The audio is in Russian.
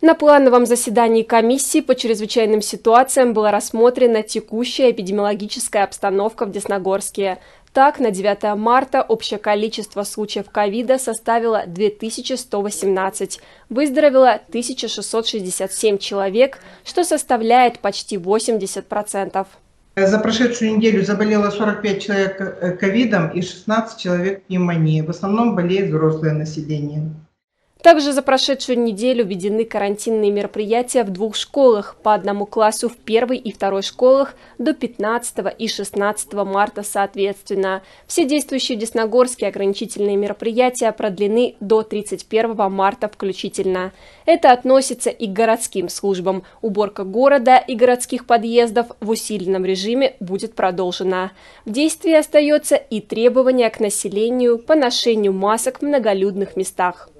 На плановом заседании комиссии по чрезвычайным ситуациям была рассмотрена текущая эпидемиологическая обстановка в Десногорске. Так, на 9 марта общее количество случаев ковида составило 2118, выздоровело 1667 человек, что составляет почти 80%. За прошедшую неделю заболело 45 человек э, ковидом и 16 человек пневмонией. В основном болеет взрослое население. Также за прошедшую неделю введены карантинные мероприятия в двух школах по одному классу в первой и второй школах до 15 и 16 марта соответственно. Все действующие десногорские ограничительные мероприятия продлены до 31 марта включительно. Это относится и к городским службам. Уборка города и городских подъездов в усиленном режиме будет продолжена. В действии остается и требование к населению по ношению масок в многолюдных местах.